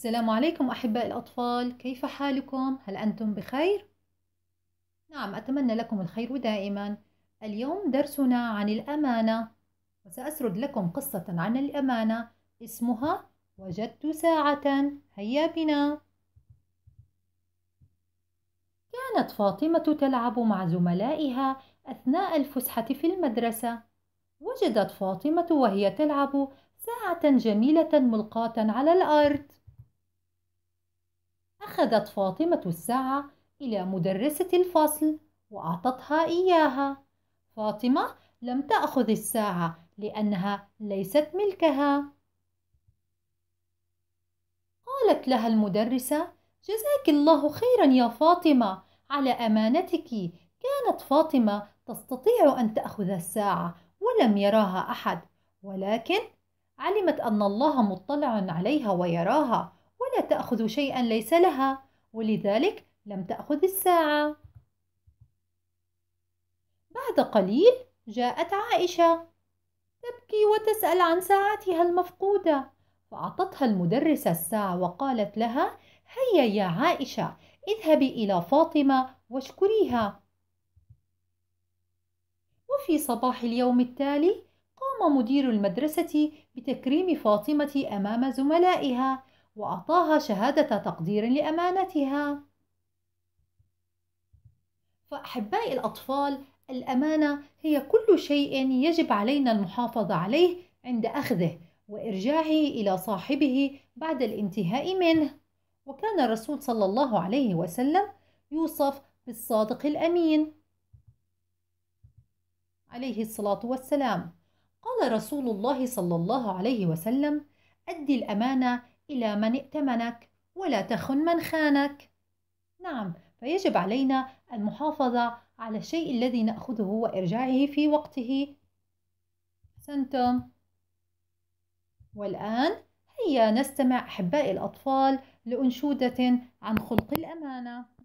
السلام عليكم أحباء الأطفال كيف حالكم؟ هل أنتم بخير؟ نعم أتمنى لكم الخير دائما اليوم درسنا عن الأمانة وسأسرد لكم قصة عن الأمانة اسمها وجدت ساعة هيا بنا كانت فاطمة تلعب مع زملائها أثناء الفسحة في المدرسة وجدت فاطمة وهي تلعب ساعة جميلة ملقاة على الأرض أخذت فاطمة الساعة إلى مدرسة الفصل وأعطتها إياها فاطمة لم تأخذ الساعة لأنها ليست ملكها قالت لها المدرسة جزاك الله خيرا يا فاطمة على أمانتك كانت فاطمة تستطيع أن تأخذ الساعة ولم يراها أحد ولكن علمت أن الله مطلع عليها ويراها ولا تأخذ شيئا ليس لها ولذلك لم تأخذ الساعة بعد قليل جاءت عائشة تبكي وتسأل عن ساعتها المفقودة فأعطتها المدرسة الساعة وقالت لها هيا يا عائشة اذهبي إلى فاطمة واشكريها وفي صباح اليوم التالي قام مدير المدرسة بتكريم فاطمة أمام زملائها وأعطاها شهادة تقدير لأمانتها فأحبائي الأطفال الأمانة هي كل شيء يجب علينا المحافظة عليه عند أخذه وإرجاعه إلى صاحبه بعد الانتهاء منه وكان الرسول صلى الله عليه وسلم يوصف بالصادق الأمين عليه الصلاة والسلام قال رسول الله صلى الله عليه وسلم أدي الأمانة إلى من ائتمنك ولا تخن من خانك نعم فيجب علينا المحافظة على الشيء الذي نأخذه وإرجاعه في وقته أحسنتم والآن هيا نستمع أحبائي الأطفال لأنشودة عن خلق الأمانة